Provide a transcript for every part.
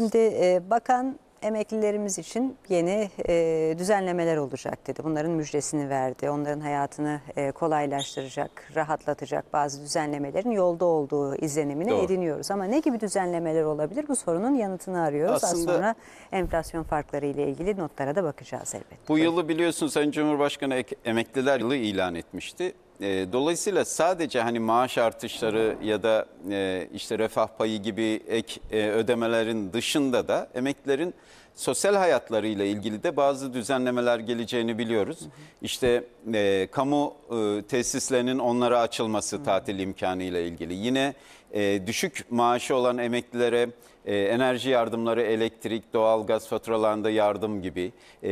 Şimdi e, bakan emeklilerimiz için yeni e, düzenlemeler olacak dedi. Bunların müjdesini verdi. Onların hayatını e, kolaylaştıracak, rahatlatacak bazı düzenlemelerin yolda olduğu izlenimini Doğru. ediniyoruz. Ama ne gibi düzenlemeler olabilir? Bu sorunun yanıtını arıyoruz. Aslında, Az sonra enflasyon farkları ile ilgili notlara da bakacağız elbette. Bu yılı biliyorsunuz Sayın Cumhurbaşkanı Emekliler Yılı ilan etmişti. E, dolayısıyla sadece hani maaş artışları ya da e, işte refah payı gibi ek e, ödemelerin dışında da emeklilerin sosyal hayatlarıyla ilgili de bazı düzenlemeler geleceğini biliyoruz. İşte e, kamu e, tesislerinin onlara açılması tatil imkanı ile ilgili. Yine e, düşük maaşı olan emeklilere e, enerji yardımları, elektrik, doğalgaz faturalarında yardım gibi, e,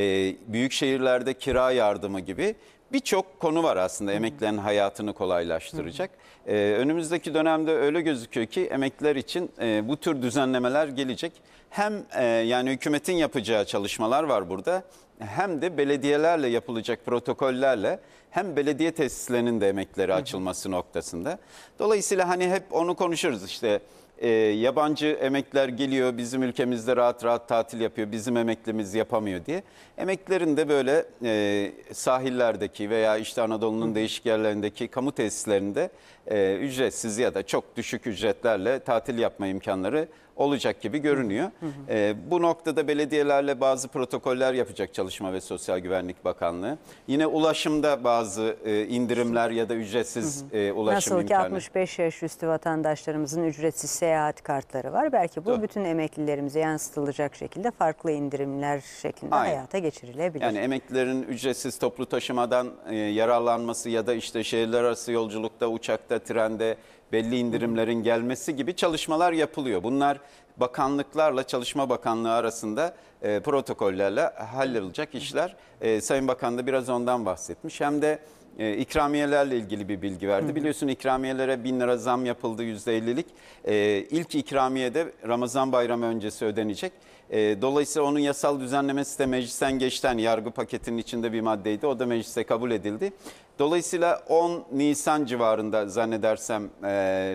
büyük şehirlerde kira yardımı gibi Birçok konu var aslında emeklilerin hayatını kolaylaştıracak. Ee, önümüzdeki dönemde öyle gözüküyor ki emekliler için e, bu tür düzenlemeler gelecek. Hem e, yani hükümetin yapacağı çalışmalar var burada hem de belediyelerle yapılacak protokollerle hem belediye tesislerinin de emekleri açılması noktasında. Dolayısıyla hani hep onu konuşuruz işte e, yabancı emekliler geliyor bizim ülkemizde rahat rahat tatil yapıyor bizim emeklimiz yapamıyor diye. Emeklilerin de böyle e, sahillerdeki veya işte Anadolu'nun değişik yerlerindeki kamu tesislerinde e, ücretsiz ya da çok düşük ücretlerle tatil yapma imkanları olacak gibi görünüyor. Hı hı. E, bu noktada belediyelerle bazı protokoller yapacak Çalışma ve Sosyal Güvenlik Bakanlığı. Yine ulaşımda bazı e, indirimler ya da ücretsiz hı hı. E, ulaşım imkanı. Nasıl ki 65 yaş üstü vatandaşlarımızın ücretsiz seyahat kartları var. Belki bu Doğru. bütün emeklilerimize yansıtılacak şekilde farklı indirimler şeklinde Aynen. hayata geçirilebilir. Yani emeklilerin ücretsiz toplu taşımadan e, yararlanması ya da işte şehirler arası yolculukta, uçakta, trende belli indirimlerin gelmesi gibi çalışmalar yapılıyor. Bunlar bakanlıklarla Çalışma Bakanlığı arasında e, protokollerle halledilecek işler. E, Sayın Bakan da biraz ondan bahsetmiş. Hem de e, ikramiyelerle ilgili bir bilgi verdi. Hı Biliyorsun ikramiyelere 1000 lira zam yapıldı %50'lik. E, ilk ikramiyede Ramazan bayramı öncesi ödenecek. E, dolayısıyla onun yasal düzenlemesi de meclisten geçten yargı paketinin içinde bir maddeydi. O da mecliste kabul edildi. Dolayısıyla 10 Nisan civarında zannedersem e,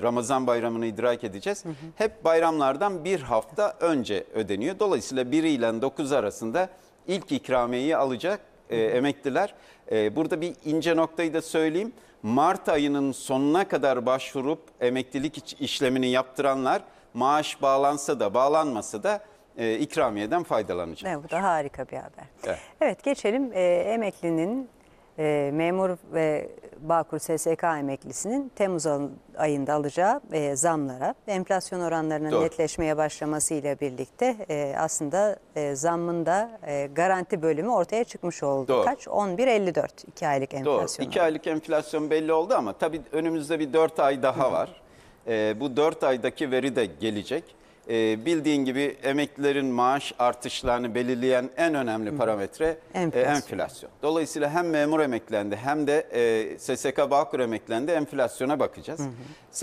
Ramazan bayramını idrak edeceğiz. Hı hı. Hep bayramlardan bir hafta önce ödeniyor. Dolayısıyla 1 ile 9 arasında ilk ikramiyeyi alacak e, emekliler. E, burada bir ince noktayı da söyleyeyim. Mart ayının sonuna kadar başvurup emeklilik işlemini yaptıranlar maaş bağlansa da bağlanmasa da e, ikramiyeden faydalanacak. Evet, bu da harika bir haber. Evet, evet geçelim e, emeklinin e, memur ve Bağkur SSK emeklisinin Temmuz ayında alacağı e, zamlara enflasyon oranlarının Doğru. netleşmeye başlamasıyla birlikte e, aslında e, zammın da e, garanti bölümü ortaya çıkmış oldu. Doğru. Kaç? 11.54 2 aylık enflasyon. Doğru. 2 aylık enflasyon belli oldu ama tabii önümüzde bir 4 ay daha var. Hı. E, bu 4 aydaki veri de gelecek. E, bildiğin gibi emeklilerin maaş artışlarını belirleyen en önemli parametre e, enflasyon. E, enflasyon. Dolayısıyla hem memur emeklendi hem de e, SSK Bağkur emeklendi enflasyona bakacağız. Hı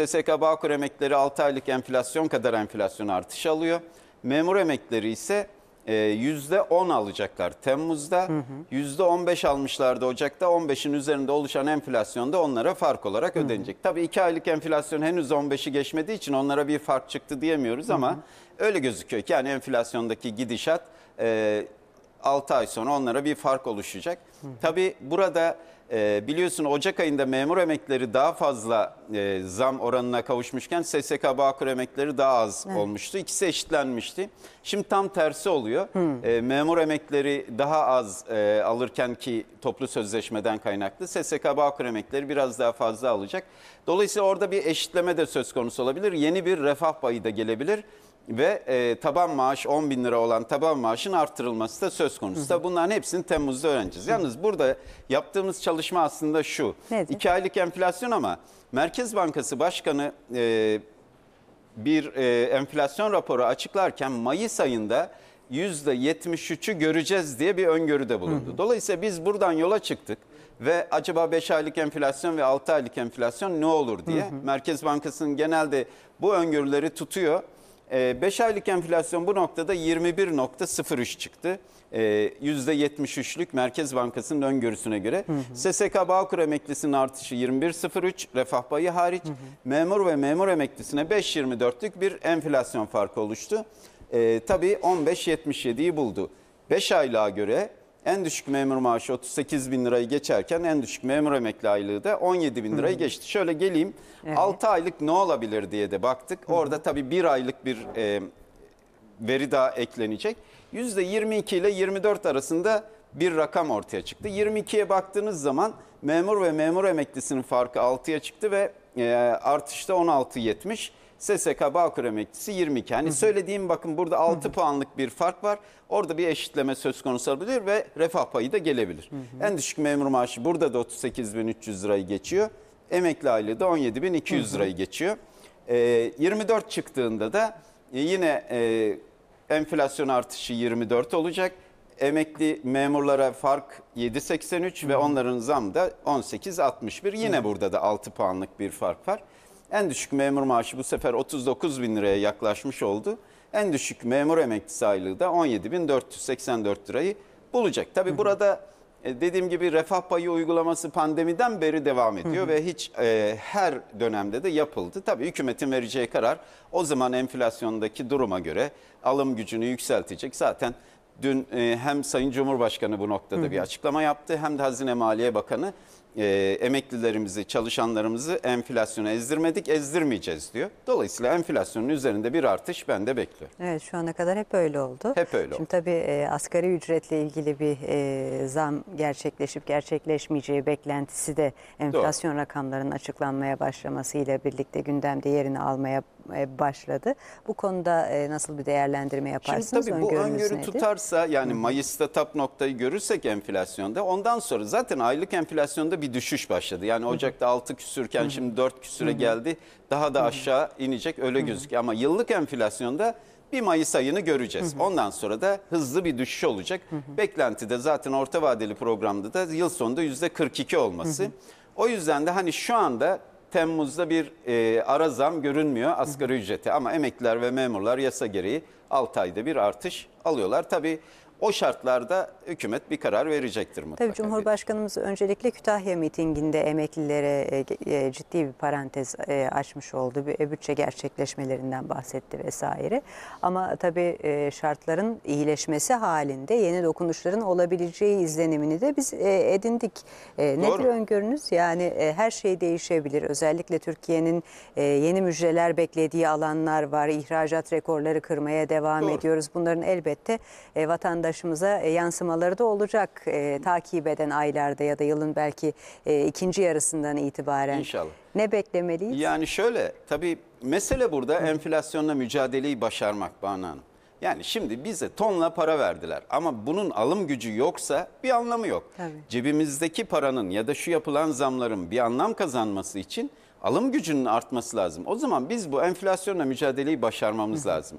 hı. SSK Bağkur emekleri 6 aylık enflasyon kadar enflasyon artış alıyor. Memur emekleri ise ee, yüzde on alacaklar Temmuz'da. Yüzde on beş almışlardı Ocak'ta. On beşin üzerinde oluşan enflasyon da onlara fark olarak ödenecek. Tabii iki aylık enflasyon henüz on beşi geçmediği için onlara bir fark çıktı diyemiyoruz ama öyle gözüküyor ki yani enflasyondaki gidişat e, 6 ay sonra onlara bir fark oluşacak. Hı. Tabii burada e, biliyorsun Ocak ayında memur emekleri daha fazla e, zam oranına kavuşmuşken SSK Bağkur emekleri daha az evet. olmuştu. İkisi eşitlenmişti. Şimdi tam tersi oluyor. E, memur emekleri daha az e, alırken ki toplu sözleşmeden kaynaklı SSK Bağkur emekleri biraz daha fazla alacak. Dolayısıyla orada bir eşitleme de söz konusu olabilir. Yeni bir refah payı da gelebilir ve e, taban maaş 10 bin lira olan taban maaşın artırılması da söz konusu. Da bunların hepsini Temmuz'da öğreneceğiz. Hı. Yalnız burada yaptığımız çalışma aslında şu. Nedir? 2 aylık enflasyon ama Merkez Bankası Başkanı e, bir e, enflasyon raporu açıklarken Mayıs ayında %73'ü göreceğiz diye bir öngörü de bulundu. Hı hı. Dolayısıyla biz buradan yola çıktık ve acaba 5 aylık enflasyon ve 6 aylık enflasyon ne olur diye. Hı hı. Merkez Bankası'nın genelde bu öngörüleri tutuyor. 5 ee, aylık enflasyon bu noktada 21.03 çıktı. %73'lük ee, Merkez Bankası'nın öngörüsüne göre. Hı hı. SSK Bağkur emeklisinin artışı 21.03 refah payı hariç. Hı hı. Memur ve memur emeklisine 5.24'lük bir enflasyon farkı oluştu. E, tabii 15.77'yi buldu. 5 aylığa göre en düşük memur maaşı 38 bin lirayı geçerken en düşük memur emekli aylığı da 17 bin lirayı geçti. Şöyle geleyim evet. 6 aylık ne olabilir diye de baktık. Orada tabii 1 aylık bir e, veri daha eklenecek. %22 ile 24 arasında bir rakam ortaya çıktı. 22'ye baktığınız zaman memur ve memur emeklisinin farkı 6'ya çıktı ve e, artışta 16.70. SSK Bağkur emeklisi 22. Hani söylediğim bakın burada 6 puanlık bir fark var. Orada bir eşitleme söz konusu olabilir ve refah payı da gelebilir. en düşük memur maaşı burada da 38.300 lirayı geçiyor. Emekli aile de 17.200 lirayı geçiyor. E, ee, 24 çıktığında da e, yine e, enflasyon artışı 24 olacak emekli memurlara fark 7.83 ve onların zam da 18.61. Yine burada da 6 puanlık bir fark var. En düşük memur maaşı bu sefer 39 bin liraya yaklaşmış oldu. En düşük memur emeklisi aylığı da 17.484 lirayı bulacak. Tabii burada e, dediğim gibi refah payı uygulaması pandemiden beri devam ediyor ve hiç e, her dönemde de yapıldı. Tabii hükümetin vereceği karar o zaman enflasyondaki duruma göre alım gücünü yükseltecek. Zaten Dün e, hem Sayın Cumhurbaşkanı bu noktada hı hı. bir açıklama yaptı hem de Hazine Maliye Bakanı e, emeklilerimizi, çalışanlarımızı enflasyona ezdirmedik, ezdirmeyeceğiz diyor. Dolayısıyla enflasyonun üzerinde bir artış ben de bekliyorum. Evet şu ana kadar hep öyle oldu. Hep öyle Şimdi oldu. tabii e, asgari ücretle ilgili bir e, zam gerçekleşip gerçekleşmeyeceği beklentisi de enflasyon Doğru. rakamlarının açıklanmaya başlamasıyla birlikte gündemde yerini almaya e, başladı. Bu konuda e, nasıl bir değerlendirme yaparsınız? Şimdi tabii bu öngörü nedir? tutarsa yani Mayıs'ta tap noktayı görürsek enflasyonda ondan sonra zaten aylık enflasyonda bir düşüş başladı. Yani Ocak'ta 6 küsürken şimdi 4 küsüre geldi. Daha da aşağı inecek öyle gözüküyor ama yıllık enflasyonda bir Mayıs ayını göreceğiz. Hı hı. Ondan sonra da hızlı bir düşüş olacak. Hı hı. Beklenti de zaten orta vadeli programda da yıl sonunda %42 olması. Hı hı. O yüzden de hani şu anda Temmuz'da bir e, ara zam görünmüyor asgari ücrete ama emekliler ve memurlar yasa gereği 6 ayda bir artış alıyorlar. Tabii o şartlarda hükümet bir karar verecektir mutlaka. Tabii Cumhurbaşkanımız öncelikle Kütahya mitinginde emeklilere e, e, ciddi bir parantez e, açmış oldu. bir Bütçe gerçekleşmelerinden bahsetti vesaire. Ama tabii şartların iyileşmesi halinde yeni dokunuşların olabileceği izlenimini de biz edindik. Nedir Doğru. öngörünüz? Yani her şey değişebilir. Özellikle Türkiye'nin yeni müjdeler beklediği alanlar var. İhracat rekorları kırmaya devam Doğru. ediyoruz. Bunların elbette vatandaş vatandaşımıza e, yansımaları da olacak e, takip eden aylarda ya da yılın belki e, ikinci yarısından itibaren. İnşallah. Ne beklemeliyiz? Yani şöyle tabii mesele burada Hı. enflasyonla mücadeleyi başarmak Banu Hanım. Yani şimdi bize tonla para verdiler ama bunun alım gücü yoksa bir anlamı yok. Tabii. Cebimizdeki paranın ya da şu yapılan zamların bir anlam kazanması için alım gücünün artması lazım. O zaman biz bu enflasyonla mücadeleyi başarmamız Hı. lazım.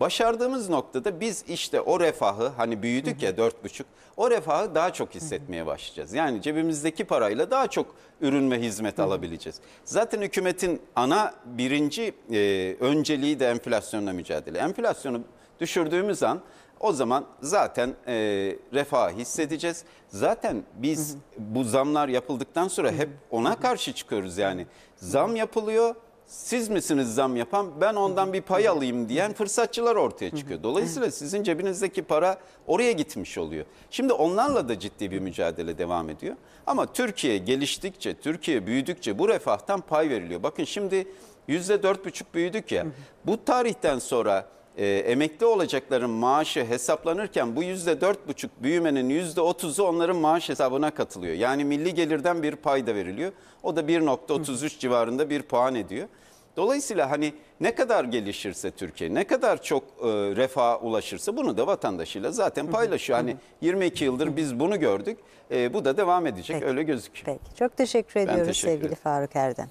Başardığımız noktada biz işte o refahı hani büyüdük ya dört buçuk o refahı daha çok hissetmeye başlayacağız. Yani cebimizdeki parayla daha çok ürün ve hizmet alabileceğiz. Zaten hükümetin ana birinci e, önceliği de enflasyonla mücadele. Enflasyonu düşürdüğümüz an o zaman zaten e, refah hissedeceğiz. Zaten biz bu zamlar yapıldıktan sonra hep ona karşı çıkıyoruz yani. Zam yapılıyor siz misiniz zam yapan ben ondan bir pay alayım diyen fırsatçılar ortaya çıkıyor. Dolayısıyla sizin cebinizdeki para oraya gitmiş oluyor. Şimdi onlarla da ciddi bir mücadele devam ediyor. Ama Türkiye geliştikçe, Türkiye büyüdükçe bu refahtan pay veriliyor. Bakın şimdi %4,5 büyüdük ya. Bu tarihten sonra e, emekli olacakların maaşı hesaplanırken bu yüzde dört buçuk büyümenin yüzde otuzu onların maaş hesabına katılıyor. Yani milli gelirden bir payda veriliyor. O da 1.33 civarında bir puan ediyor. Dolayısıyla hani ne kadar gelişirse Türkiye, ne kadar çok e, refaha ulaşırsa bunu da vatandaşıyla zaten paylaşıyor. Hani 22 yıldır biz bunu gördük. E, bu da devam edecek Peki. öyle gözüküyor. Peki. Çok teşekkür ediyoruz teşekkür sevgili ederim. Faruk Erdem.